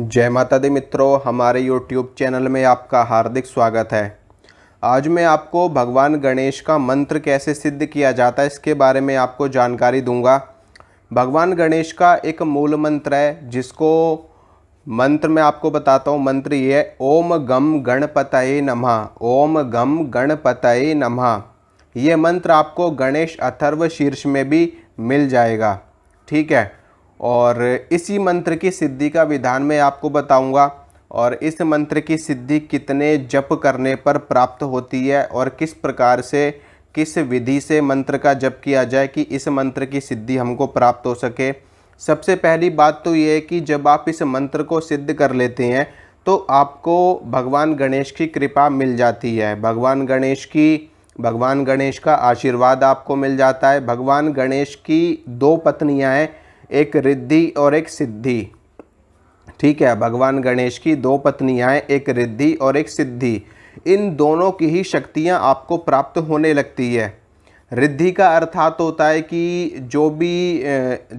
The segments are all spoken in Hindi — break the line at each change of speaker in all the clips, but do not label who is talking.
जय माता दी मित्रों हमारे YouTube चैनल में आपका हार्दिक स्वागत है आज मैं आपको भगवान गणेश का मंत्र कैसे सिद्ध किया जाता है इसके बारे में आपको जानकारी दूंगा भगवान गणेश का एक मूल मंत्र है जिसको मंत्र मैं आपको बताता हूँ मंत्र ये है ओम गम गणपतये नमः ओम गम गणपतये नमः ये मंत्र आपको गणेश अथर्व शीर्ष में भी मिल जाएगा ठीक है और इसी मंत्र की सिद्धि का विधान मैं आपको बताऊंगा और इस मंत्र की सिद्धि कितने जप करने पर प्राप्त होती है और किस प्रकार से किस विधि से मंत्र का जप किया जाए कि इस मंत्र की सिद्धि हमको प्राप्त हो सके सबसे पहली बात तो ये है कि जब आप इस मंत्र को सिद्ध कर लेते हैं तो आपको भगवान गणेश की कृपा मिल जाती है भगवान गणेश की भगवान गणेश का आशीर्वाद आपको मिल जाता है भगवान गणेश की दो पत्नियाँ हैं एक रिद्धि और एक सिद्धि ठीक है भगवान गणेश की दो पत्नियाँ एक रिद्धि और एक सिद्धि इन दोनों की ही शक्तियाँ आपको प्राप्त होने लगती है रिद्धि का अर्थात होता है कि जो भी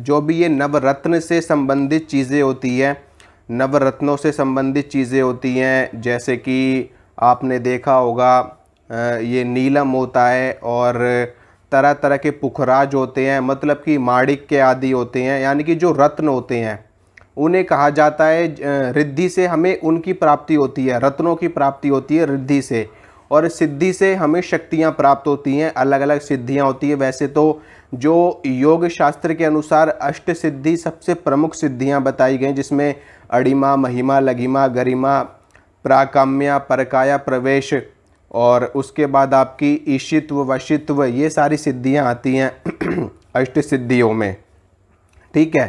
जो भी ये नवरत्न से संबंधित चीज़ें होती हैं नवरत्नों से संबंधित चीज़ें होती हैं जैसे कि आपने देखा होगा ये नीलम होता है और तरह तरह के पुखराज होते हैं मतलब कि माड़िक के आदि होते हैं यानी कि जो रत्न होते हैं उन्हें कहा जाता है रिद्धि से हमें उनकी प्राप्ति होती है रत्नों की प्राप्ति होती है रिद्धि से और सिद्धि से हमें शक्तियाँ प्राप्त होती हैं अलग अलग सिद्धियाँ होती हैं वैसे तो जो योग शास्त्र के अनुसार अष्ट सिद्धि सबसे प्रमुख सिद्धियाँ बताई गई जिसमें अड़िमा महिमा लघिमा गरिमा प्राकाम्या परकाया प्रवेश और उसके बाद आपकी ईशित्व वशित्व ये सारी सिद्धियाँ आती हैं अष्ट सिद्धियों में ठीक है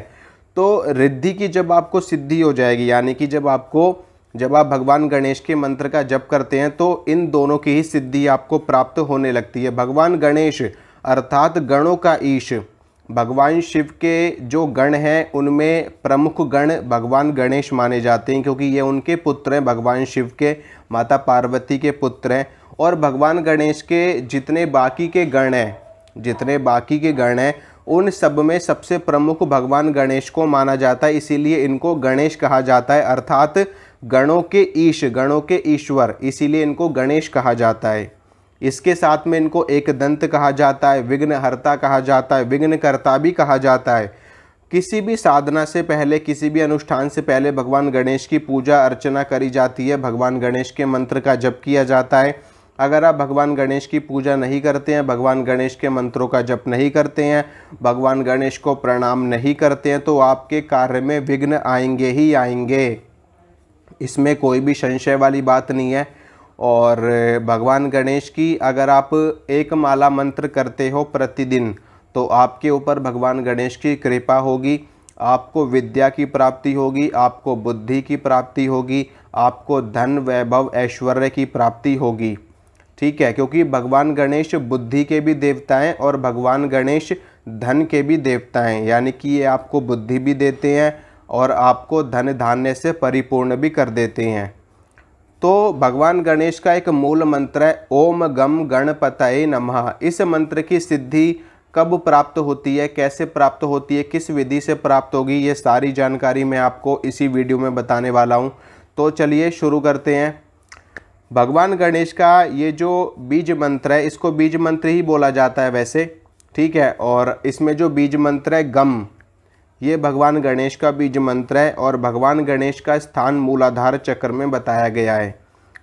तो रिद्धि की जब आपको सिद्धि हो जाएगी यानी कि जब आपको जब आप भगवान गणेश के मंत्र का जप करते हैं तो इन दोनों की ही सिद्धि आपको प्राप्त होने लगती है भगवान गणेश अर्थात गणों का ईश भगवान शिव के जो गण हैं उनमें प्रमुख गण भगवान गणेश माने जाते हैं क्योंकि ये उनके पुत्र हैं भगवान शिव के माता पार्वती के पुत्र हैं और भगवान गणेश के जितने बाकी के गण हैं जितने बाकी के गण हैं उन सब में सबसे प्रमुख भगवान गणेश को माना जाता है इसीलिए इनको गणेश कहा जाता है अर्थात गणों के ईश गणों के ईश्वर इसीलिए इनको गणेश कहा जाता है इसके साथ में इनको एक दंत कहा जाता है विघ्नहर्ता कहा जाता है विघ्नकर्ता भी कहा जाता है किसी भी साधना से पहले किसी भी अनुष्ठान से पहले भगवान गणेश की पूजा अर्चना करी जाती है भगवान गणेश के मंत्र का जप किया जाता है अगर आप भगवान गणेश की पूजा नहीं करते हैं भगवान गणेश के मंत्रों का जप नहीं करते हैं भगवान गणेश को प्रणाम नहीं करते हैं तो आपके कार्य में विघ्न आएंगे ही आएंगे इसमें कोई भी संशय वाली बात नहीं है और भगवान गणेश की अगर आप एक माला मंत्र करते हो प्रतिदिन तो आपके ऊपर भगवान गणेश की कृपा होगी आपको विद्या की प्राप्ति होगी आपको बुद्धि की प्राप्ति होगी आपको धन वैभव ऐश्वर्य की प्राप्ति होगी ठीक है क्योंकि भगवान गणेश बुद्धि के भी देवता हैं और भगवान गणेश धन के भी देवता हैं यानी कि ये आपको बुद्धि भी देते हैं और आपको धन धान्य से परिपूर्ण भी कर देते हैं तो भगवान गणेश का एक मूल मंत्र है ओम गम गणपतये नमः इस मंत्र की सिद्धि कब प्राप्त होती है कैसे प्राप्त होती है किस विधि से प्राप्त होगी ये सारी जानकारी मैं आपको इसी वीडियो में बताने वाला हूँ तो चलिए शुरू करते हैं भगवान गणेश का ये जो बीज मंत्र है इसको बीज मंत्र ही बोला जाता है वैसे ठीक है और इसमें जो बीज मंत्र है गम ये भगवान गणेश का बीज मंत्र है और भगवान गणेश का स्थान मूलाधार चक्र में बताया गया है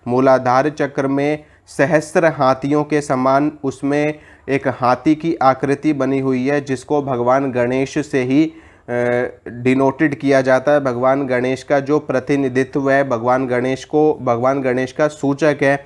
मूलाधार चक्र में सहस्र हाथियों के समान उसमें एक हाथी की आकृति बनी हुई है जिसको भगवान गणेश से ही डिनोटेड किया जाता है भगवान गणेश का जो प्रतिनिधित्व है भगवान गणेश को भगवान गणेश का सूचक है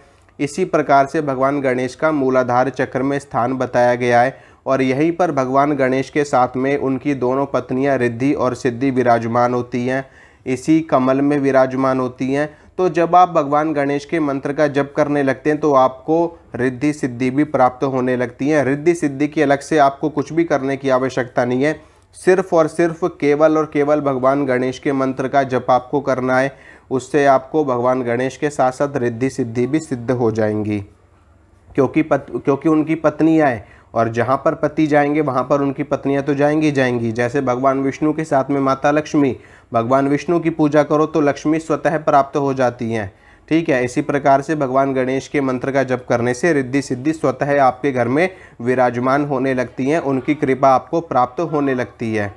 इसी प्रकार से भगवान गणेश का मूलाधार चक्र में स्थान बताया गया है और यहीं पर भगवान गणेश के साथ में उनकी दोनों पत्नियां रिद्धि और सिद्धि विराजमान होती हैं इसी कमल में विराजमान होती हैं तो जब आप भगवान गणेश के मंत्र का जप करने लगते हैं तो आपको रिद्धि सिद्धि भी प्राप्त होने लगती हैं रिद्धि सिद्धि की अलग से आपको कुछ भी करने की आवश्यकता नहीं है सिर्फ और सिर्फ केवल और केवल भगवान गणेश के मंत्र का जप आपको करना है उससे आपको भगवान गणेश के साथ साथ रिद्धि सिद्धि भी सिद्ध हो जाएंगी क्योंकि पत क्योंकि उनकी पत्नियाँ हैं और जहाँ पर पति जाएंगे वहाँ पर उनकी पत्नियाँ तो जाएंगी जाएंगी जैसे भगवान विष्णु के साथ में माता लक्ष्मी भगवान विष्णु की पूजा करो तो लक्ष्मी स्वतः प्राप्त हो जाती हैं ठीक है इसी प्रकार से भगवान गणेश के मंत्र का जप करने से रिद्धि सिद्धि स्वतः आपके घर में विराजमान होने लगती हैं उनकी कृपा आपको प्राप्त होने लगती है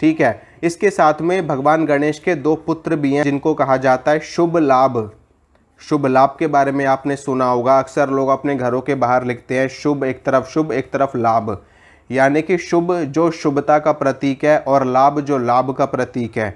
ठीक है इसके साथ में भगवान गणेश के दो पुत्र भी हैं जिनको कहा जाता है शुभ लाभ शुभ लाभ के बारे में आपने सुना होगा अक्सर लोग अपने घरों के बाहर लिखते हैं शुभ एक तरफ शुभ एक तरफ लाभ यानी कि शुभ जो शुभता का प्रतीक है और लाभ जो लाभ का प्रतीक है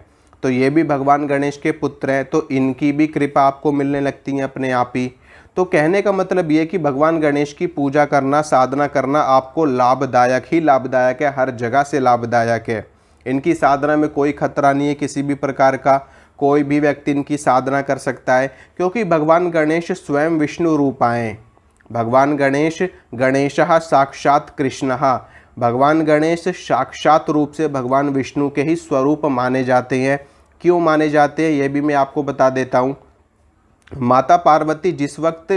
तो ये भी भगवान गणेश के पुत्र हैं तो इनकी भी कृपा आपको मिलने लगती है अपने आप ही तो कहने का मतलब ये कि भगवान गणेश की पूजा करना साधना करना आपको लाभदायक ही लाभदायक है हर जगह से लाभदायक है इनकी साधना में कोई खतरा नहीं है किसी भी प्रकार का कोई भी व्यक्ति इनकी साधना कर सकता है क्योंकि भगवान गणेश स्वयं विष्णु रूप आए भगवान गणेश गणेश साक्षात कृष्ण भगवान गणेश साक्षात रूप से भगवान विष्णु के ही स्वरूप माने जाते हैं क्यों माने जाते हैं ये भी मैं आपको बता देता हूँ माता पार्वती जिस वक्त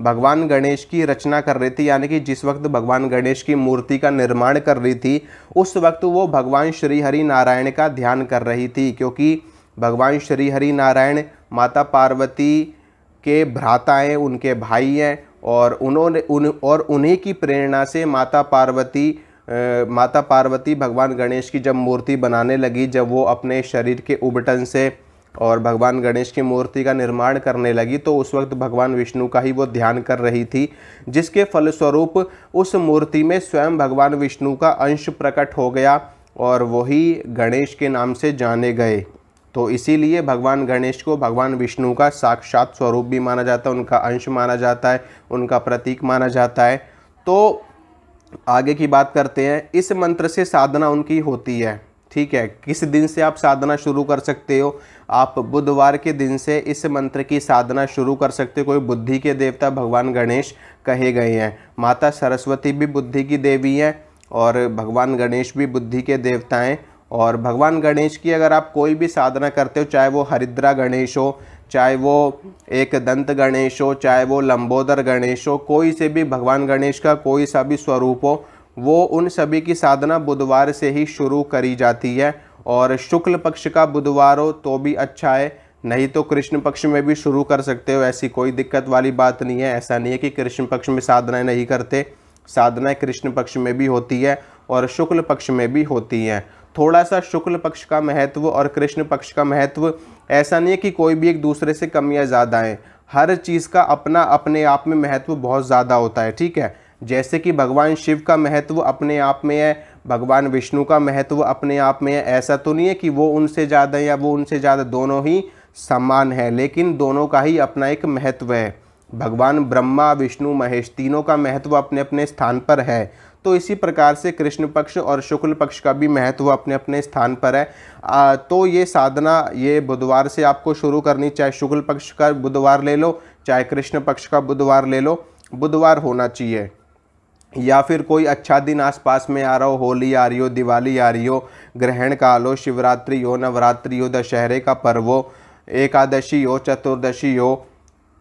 भगवान गणेश की रचना कर रही थी यानी कि जिस वक्त भगवान गणेश की मूर्ति का निर्माण कर रही थी उस वक्त वो भगवान श्री हरि नारायण का ध्यान कर रही थी क्योंकि भगवान श्री हरि नारायण माता पार्वती के भ्राता हैं उनके भाई हैं और उन्होंने उन और उन्हीं की प्रेरणा से माता पार्वती आ, माता पार्वती भगवान गणेश की जब मूर्ति बनाने लगी जब वो अपने शरीर के उबटन से और भगवान गणेश की मूर्ति का निर्माण करने लगी तो उस वक्त भगवान विष्णु का ही वो ध्यान कर रही थी जिसके फलस्वरूप उस मूर्ति में स्वयं भगवान विष्णु का अंश प्रकट हो गया और वही गणेश के नाम से जाने गए तो इसीलिए भगवान गणेश को भगवान विष्णु का साक्षात स्वरूप भी माना जाता है उनका अंश माना जाता है उनका प्रतीक माना जाता है तो आगे की बात करते हैं इस मंत्र से साधना उनकी होती है ठीक है किस दिन से आप साधना शुरू कर सकते हो आप बुधवार के दिन से इस मंत्र की साधना शुरू कर सकते हो कोई बुद्धि के देवता भगवान गणेश कहे गए हैं माता सरस्वती भी बुद्धि की देवी हैं और भगवान गणेश भी बुद्धि के देवता हैं और भगवान गणेश की अगर आप कोई भी साधना करते हो चाहे वो हरिद्रा गणेश हो चाहे वो एक दंत गणेश हो चाहे वो लंबोदर गणेश हो कोई से भी भगवान गणेश का कोई सा भी स्वरूप हो वो उन सभी की साधना बुधवार से ही शुरू करी जाती है और शुक्ल पक्ष का बुधवार हो तो भी अच्छा है नहीं तो कृष्ण पक्ष में भी शुरू कर सकते हो ऐसी कोई दिक्कत वाली बात नहीं है ऐसा नहीं है कि कृष्ण पक्ष में साधनाएं नहीं करते साधनाएँ कृष्ण पक्ष में भी होती है और शुक्ल पक्ष में भी होती हैं थोड़ा सा शुक्ल पक्ष का महत्व और कृष्ण पक्ष का महत्व ऐसा नहीं है कि कोई भी एक दूसरे से कम या ज़्यादा है हर चीज़ का अपना अपने आप में महत्व बहुत ज़्यादा होता है ठीक है जैसे कि भगवान शिव का महत्व अपने आप में है भगवान विष्णु का महत्व अपने आप में है ऐसा तो नहीं है कि वो उनसे ज़्यादा या वो उनसे ज़्यादा दोनों ही समान है लेकिन दोनों का ही अपना एक महत्व है भगवान ब्रह्मा विष्णु महेश तीनों का महत्व अपने अपने स्थान पर है तो इसी प्रकार से कृष्ण पक्ष और शुक्ल पक्ष का भी महत्व अपने अपने स्थान पर है आ, तो ये साधना ये बुधवार से आपको शुरू करनी चाहे शुक्ल पक्ष का बुधवार ले लो चाहे कृष्ण पक्ष का बुधवार ले लो बुधवार होना चाहिए या फिर कोई अच्छा दिन आसपास में आ रहा हो होली आ रही हो दिवाली आ रही हो ग्रहण काल हो शिवरात्रि हो नवरात्रि हो दशहरे का पर्व हो एकादशी हो चतुर्दशी हो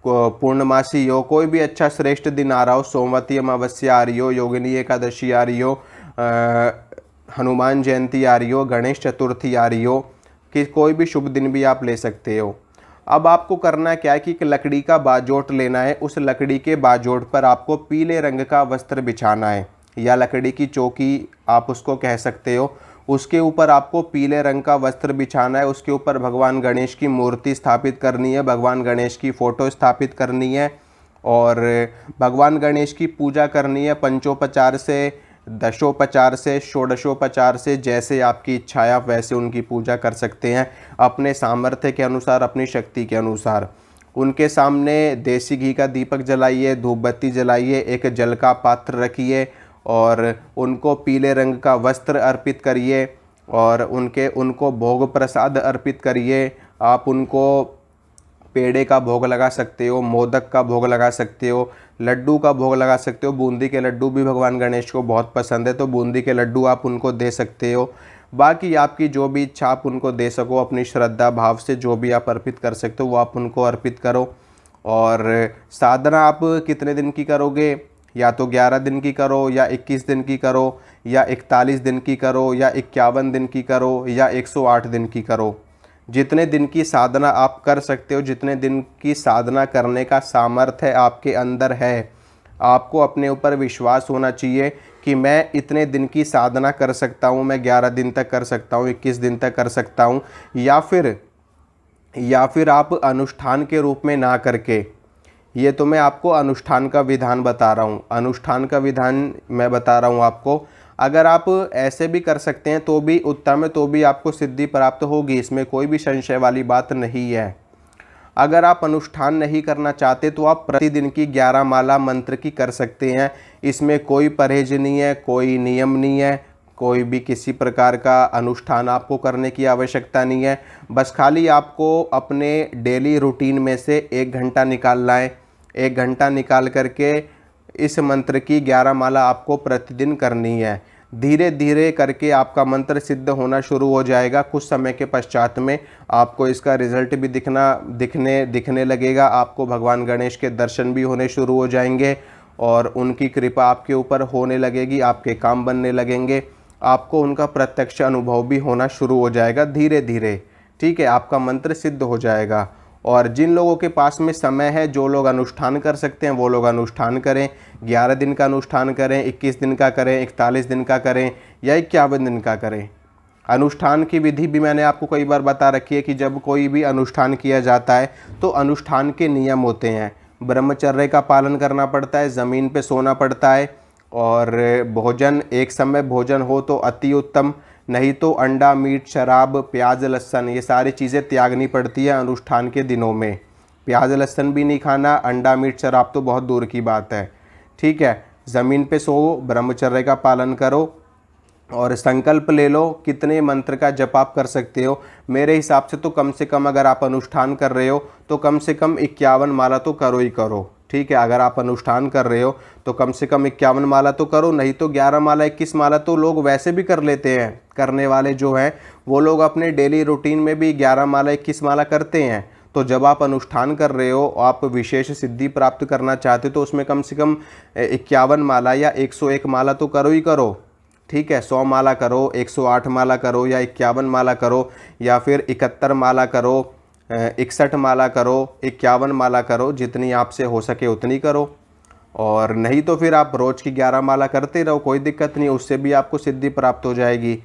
पूर्णमासी हो कोई भी अच्छा श्रेष्ठ दिन आ रहा हो सोमवती अमावस्या आ रही हो योगिनी एकादशी आ रही हो हनुमान जयंती आ रही हो गणेश चतुर्थी आ रही हो कि कोई भी शुभ दिन भी आप ले सकते हो अब आपको करना क्या है कि एक लकड़ी का बाजोट लेना है उस लकड़ी के बाजोट पर आपको पीले रंग का वस्त्र बिछाना है या लकड़ी की चौकी आप उसको कह सकते हो उसके ऊपर आपको पीले रंग का वस्त्र बिछाना है उसके ऊपर भगवान गणेश की मूर्ति स्थापित करनी है भगवान गणेश की फ़ोटो स्थापित करनी है और भगवान गणेश की पूजा करनी है पंचोपचार से दशोपचार से षोडशोपचार से जैसे आपकी इच्छा है आप वैसे उनकी पूजा कर सकते हैं अपने सामर्थ्य के अनुसार अपनी शक्ति के अनुसार उनके सामने देसी घी का दीपक जलाइए धूपबत्ती जलाइए एक जल का पात्र रखिए और उनको पीले रंग का वस्त्र अर्पित करिए और उनके उनको भोग प्रसाद अर्पित करिए आप उनको पेड़े का भोग लगा सकते हो मोदक का भोग लगा सकते हो लड्डू का भोग लगा सकते हो बूंदी के लड्डू भी भगवान गणेश को बहुत पसंद है तो बूंदी के लड्डू आप उनको दे सकते हो बाकी आपकी जो भी इच्छा आप उनको दे सको अपनी श्रद्धा भाव से जो भी आप अर्पित कर सकते हो वो आप उनको अर्पित करो और साधना आप कितने दिन की करोगे या तो 11 दिन की करो या 21 दिन की करो या 41 दिन की करो या इक्यावन दिन की करो या 108 दिन की करो जितने दिन की साधना आप कर सकते हो जितने दिन की साधना करने का सामर्थ्य आपके अंदर है आपको अपने ऊपर विश्वास होना चाहिए कि मैं इतने दिन की साधना कर सकता हूँ मैं ग्यारह दिन तक कर सकता हूँ इक्कीस दिन तक कर सकता हूँ या फिर या फिर आप अनुष्ठान के रूप में ना करके ये तो मैं आपको अनुष्ठान का विधान बता रहा हूँ अनुष्ठान का विधान मैं बता रहा हूँ आपको अगर आप ऐसे भी कर सकते हैं तो भी उत्तम तो भी आपको सिद्धि प्राप्त होगी इसमें कोई भी संशय वाली बात नहीं है अगर आप अनुष्ठान नहीं करना चाहते तो आप प्रतिदिन की ग्यारह माला मंत्र की कर सकते हैं इसमें कोई परहेज नहीं है कोई नियम नहीं है कोई भी किसी प्रकार का अनुष्ठान आपको करने की आवश्यकता नहीं है बस खाली आपको अपने डेली रूटीन में से एक घंटा निकालना है एक घंटा निकाल करके इस मंत्र की ग्यारह माला आपको प्रतिदिन करनी है धीरे धीरे करके आपका मंत्र सिद्ध होना शुरू हो जाएगा कुछ समय के पश्चात में आपको इसका रिजल्ट भी दिखना दिखने दिखने लगेगा आपको भगवान गणेश के दर्शन भी होने शुरू हो जाएंगे और उनकी कृपा आपके ऊपर होने लगेगी आपके काम बनने लगेंगे आपको उनका प्रत्यक्ष अनुभव भी होना शुरू हो जाएगा धीरे धीरे ठीक है आपका मंत्र सिद्ध हो जाएगा और जिन लोगों के पास में समय है जो लोग अनुष्ठान कर सकते हैं वो लोग अनुष्ठान करें 11 दिन का अनुष्ठान करें 21 दिन का करें 41 दिन का करें या इक्यावन दिन का करें अनुष्ठान की विधि भी मैंने आपको कई बार बता रखी है कि जब कोई भी अनुष्ठान किया जाता है तो अनुष्ठान के नियम होते हैं ब्रह्मचर्य का पालन करना पड़ता है ज़मीन पे सोना पड़ता है और भोजन एक समय भोजन हो तो अति उत्तम नहीं तो अंडा मीट शराब प्याज लहसन ये सारी चीज़ें त्यागनी पड़ती है अनुष्ठान के दिनों में प्याज लहसन भी नहीं खाना अंडा मीट शराब तो बहुत दूर की बात है ठीक है ज़मीन पे सो ब्रह्मचर्य का पालन करो और संकल्प ले लो कितने मंत्र का जप आप कर सकते हो मेरे हिसाब से तो कम से कम अगर आप अनुष्ठान कर रहे हो तो कम से कम इक्यावन माला तो करो ही करो ठीक है अगर आप अनुष्ठान कर रहे हो तो कम से कम इक्यावन माला तो करो नहीं तो ग्यारह माला इक्कीस माला तो लोग वैसे भी कर लेते हैं करने वाले जो हैं वो लोग अपने डेली रूटीन में भी ग्यारह माला इक्कीस माला करते हैं तो जब आप अनुष्ठान कर रहे हो आप विशेष सिद्धि प्राप्त करना चाहते हो तो उसमें कम से कम इक्यावन माला या एक माला तो करो ही करो ठीक है सौ माला करो एक माला करो या इक्यावन माला करो या फिर इकहत्तर माला करो इकसठ माला करो इक्यावन माला करो जितनी आपसे हो सके उतनी करो और नहीं तो फिर आप रोज़ की ग्यारह माला करते रहो कोई दिक्कत नहीं उससे भी आपको सिद्धि प्राप्त हो जाएगी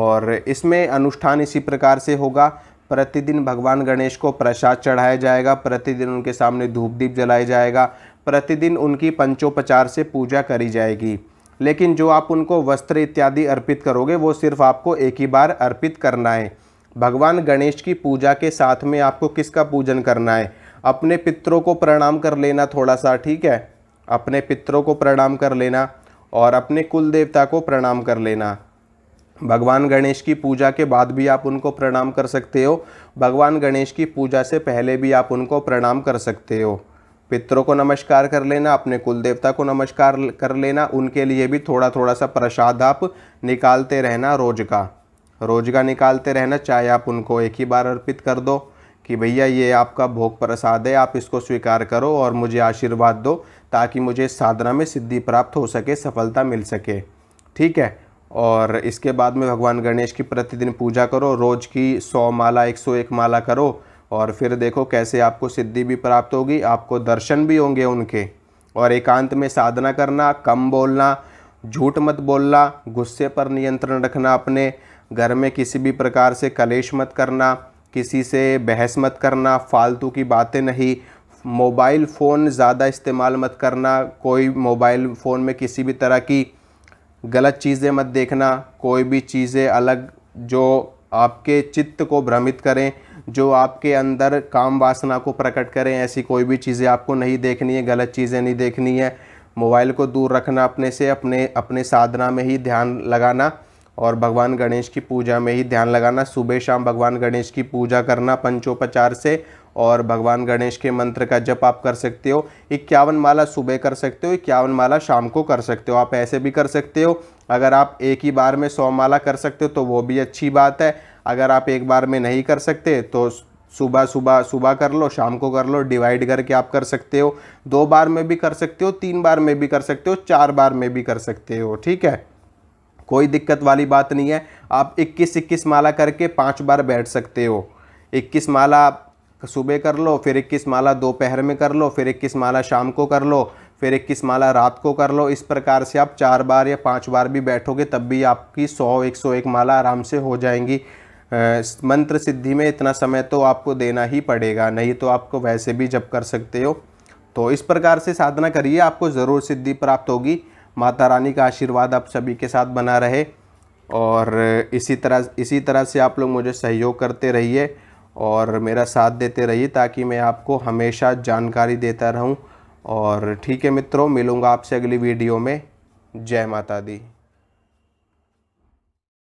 और इसमें अनुष्ठान इसी प्रकार से होगा प्रतिदिन भगवान गणेश को प्रसाद चढ़ाया जाएगा प्रतिदिन उनके सामने धूप दीप जलाया जाएगा प्रतिदिन उनकी पंचोपचार से पूजा करी जाएगी लेकिन जो आप उनको वस्त्र इत्यादि अर्पित करोगे वो सिर्फ आपको एक ही बार अर्पित करना है भगवान गणेश की पूजा के साथ में आपको किसका पूजन करना है अपने पितरों को प्रणाम कर लेना थोड़ा सा ठीक है अपने पितरों को प्रणाम कर लेना और अपने कुल देवता को प्रणाम कर लेना भगवान गणेश की पूजा के बाद भी आप उनको प्रणाम कर सकते हो भगवान गणेश की पूजा से पहले भी आप उनको प्रणाम कर सकते हो पितरों को नमस्कार कर लेना अपने कुल देवता को नमस्कार कर लेना उनके लिए भी थोड़ा थोड़ा सा प्रसाद आप निकालते रहना रोज का रोजगार निकालते रहना चाहे आप उनको एक ही बार अर्पित कर दो कि भैया ये आपका भोग प्रसाद है आप इसको स्वीकार करो और मुझे आशीर्वाद दो ताकि मुझे साधना में सिद्धि प्राप्त हो सके सफलता मिल सके ठीक है और इसके बाद में भगवान गणेश की प्रतिदिन पूजा करो रोज़ की सौ माला एक सौ एक माला करो और फिर देखो कैसे आपको सिद्धि भी प्राप्त होगी आपको दर्शन भी होंगे उनके और एकांत में साधना करना कम बोलना झूठ मत बोलना गुस्से पर नियंत्रण रखना अपने घर में किसी भी प्रकार से कलेश मत करना किसी से बहस मत करना फालतू की बातें नहीं मोबाइल फ़ोन ज़्यादा इस्तेमाल मत करना कोई मोबाइल फ़ोन में किसी भी तरह की गलत चीज़ें मत देखना कोई भी चीज़ें अलग जो आपके चित्त को भ्रमित करें जो आपके अंदर काम वासना को प्रकट करें ऐसी कोई भी चीज़ें आपको नहीं देखनी है गलत चीज़ें नहीं देखनी है मोबाइल को दूर रखना अपने से अपने अपने साधना में ही ध्यान लगाना और भगवान गणेश की पूजा में ही ध्यान लगाना सुबह शाम भगवान गणेश की पूजा करना पंचोपचार से और भगवान गणेश के मंत्र का जप आप कर सकते हो इक्यावन माला सुबह कर सकते हो इक्यावन माला शाम को कर सकते हो आप ऐसे भी कर सकते हो अगर आप एक ही बार में सौ माला कर सकते हो तो वो भी अच्छी बात है अगर आप एक बार में नहीं कर सकते तो सुबह सुबह सुबह कर लो शाम को कर लो डिवाइड करके आप कर सकते हो दो बार में भी कर सकते हो तीन बार में भी कर सकते हो चार बार में भी कर सकते हो ठीक है कोई दिक्कत वाली बात नहीं है आप 21 21 माला करके पांच बार बैठ सकते हो 21 माला सुबह कर लो फिर 21 माला दोपहर में कर लो फिर 21 माला शाम को कर लो फिर 21 माला रात को कर लो इस प्रकार से आप चार बार या पांच बार भी बैठोगे तब भी आपकी 100 101 माला आराम से हो जाएंगी मंत्र सिद्धि में इतना समय तो आपको देना ही पड़ेगा नहीं तो आपको वैसे भी जब कर सकते हो तो इस प्रकार से साधना करिए आपको ज़रूर सिद्धि प्राप्त होगी माता रानी का आशीर्वाद आप सभी के साथ बना रहे और इसी तरह इसी तरह से आप लोग मुझे सहयोग करते रहिए और मेरा साथ देते रहिए ताकि मैं आपको हमेशा जानकारी देता रहूं और ठीक है मित्रों मिलूंगा आपसे अगली वीडियो में जय माता दी